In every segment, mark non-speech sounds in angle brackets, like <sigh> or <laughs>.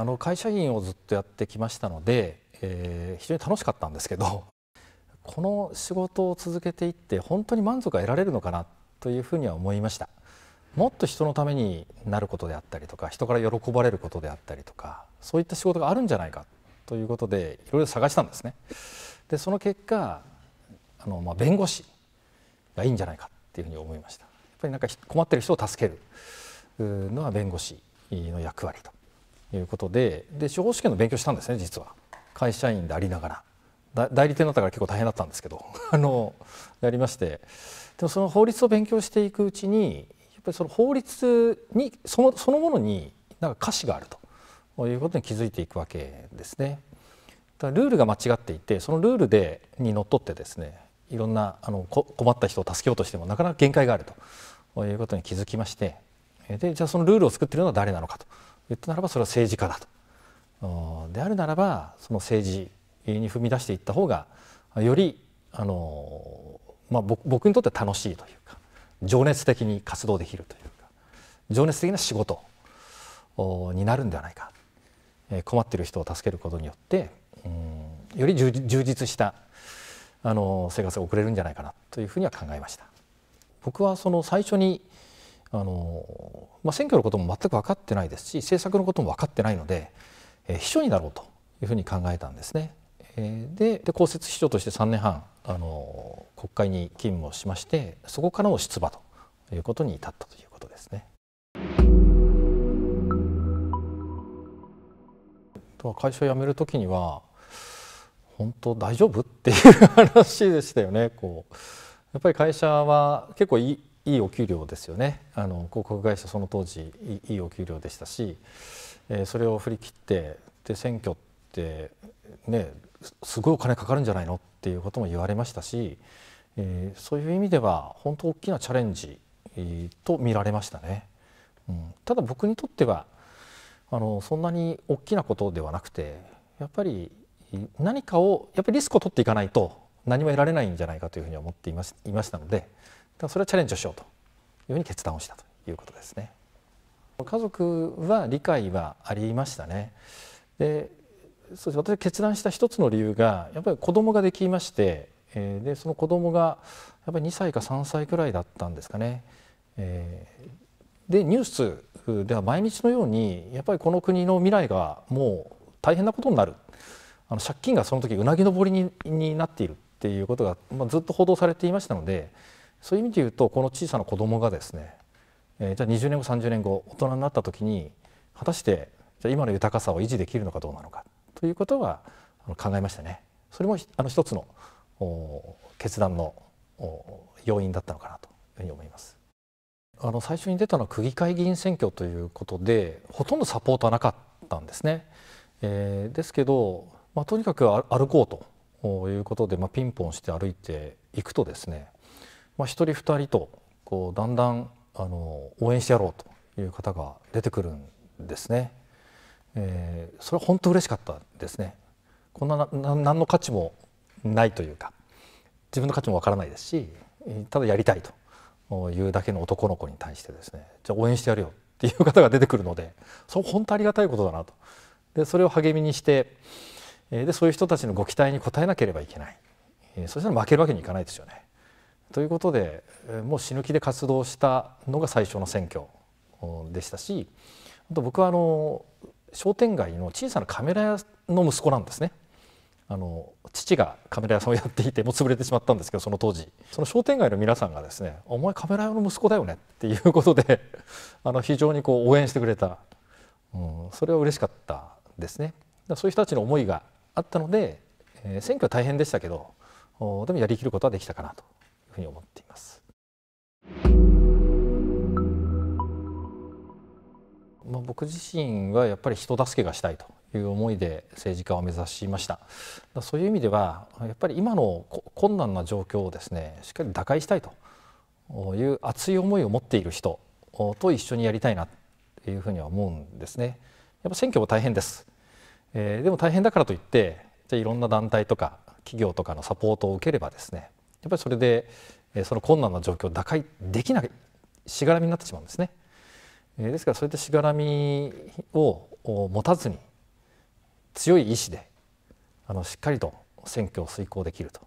あの会社員をずっとやってきましたので、えー、非常に楽しかったんですけど <laughs> この仕事を続けていって本当に満足が得られるのかなというふうには思いましたもっと人のためになることであったりとか人から喜ばれることであったりとかそういった仕事があるんじゃないかということでいろいろ探したんですねでその結果あの、まあ、弁護士がいいんじゃないかっていうふうに思いましたやっぱりなんか困ってる人を助けるのは弁護士の役割ということでで司法試験の勉強したんですね実は会社員でありながら代理店だったから結構大変だったんですけど <laughs> あのやりましてでもその法律を勉強していくうちにやっぱりその法律にそのそのものになんか歌詞があるということに気づいていくわけですね。だルールが間違っていてそのルールでにのっとってですねいろんなあの困った人を助けようとしてもなかなか限界があるということに気づきましてでじゃあそのルールを作っているのは誰なのかと。言ったならばそれは政治家だとであるならばその政治に踏み出していった方がよりあの、まあ、僕にとっては楽しいというか情熱的に活動できるというか情熱的な仕事になるんではないか困っている人を助けることによってより充実したあの生活が送れるんじゃないかなというふうには考えました。僕はその最初にあのまあ、選挙のことも全く分かってないですし政策のことも分かってないので、えー、秘書になろうというふうに考えたんですね。えー、でで公設秘書として3年半あの国会に勤務をしましてそこからの出馬ということに至ったということですね。会社を辞める時には本当大丈夫っていう <laughs> 話でしたよねこうやっぱり会社は結構いいいお給料ですよねあの広告会社その当時いいお給料でしたし、えー、それを振り切ってで選挙ってねすごいお金かかるんじゃないのっていうことも言われましたし、えー、そういう意味では本当大きなチャレンジ、えー、と見られましたね。うん、ただ僕にとってはあのそんなに大きなことではなくてやっぱり何かをやっぱりリスクを取っていかないと何も得られないんじゃないかというふうに思っていましたので。らそれはチャレンジをしようというふうに決断をしたということですね。家族は理解はありましたねでそうです私決断した一つの理由がやっぱり子供ができまして、でその子供がやっぱり2歳か3歳くらいだったんですかね、でニュースでは毎日のようにやっぱりこの国の未来がもう大変なことになるあの借金がその時うなぎ登りになっているっていうことが、まあ、ずっと報道されていましたのでそういう意味で言うとこの小さな子どもがですね、えー、じゃあ20年後30年後大人になった時に果たしてじゃあ今の豊かさを維持できるのかどうなのかということは考えましたねそれもあの一つの決断の要因だったのかなというふうに思います。あの最初に出たのは区議会議員選挙ということでほとんどサポートはなかったんですね。えー、ですけど、まあ、とにかく歩こうということで、まあ、ピンポンして歩いていくとですねまあ、1人2人とこうだんだんあの応援してやろうという方が出てくるんですね。えー、それは本当嬉しかったですね。こんな何の価値もないというか自分の価値もわからないですしただやりたいというだけの男の子に対してですねじゃあ応援してやるよっていう方が出てくるのでそう本当ありがたいことだなとでそれを励みにしてでそういう人たちのご期待に応えなければいけないそしたら負けるわけにいかないですよね。ということでもう死ぬ気で活動したのが最初の選挙でしたし僕はあの商店街の小さなカメラ屋の息子なんですねあの父がカメラ屋さんをやっていてもう潰れてしまったんですけどその当時その商店街の皆さんがですね「お前カメラ屋の息子だよね」っていうことで <laughs> あの非常にこう応援してくれた、うん、それは嬉しかったですねそういう人たちの思いがあったので、えー、選挙は大変でしたけどでもやりきることはできたかなとふうに思っています。まあ、僕自身はやっぱり人助けがしたいという思いで政治家を目指しましたそういう意味ではやっぱり今の困難な状況をですねしっかり打開したいという熱い思いを持っている人と一緒にやりたいなというふうには思うんですねやっぱ選挙も大変です、えー、でも大変だからといってじゃいろんな団体とか企業とかのサポートを受ければですねやっぱりそれでその困難な状況を打開できないしがらみになってしまうんですね。ですからそういったしがらみを持たずに強い意志であのしっかりと選挙を遂行できると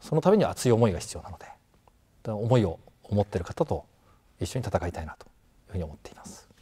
そのためには熱い思いが必要なので思いを持っている方と一緒に戦いたいなというふうに思っています。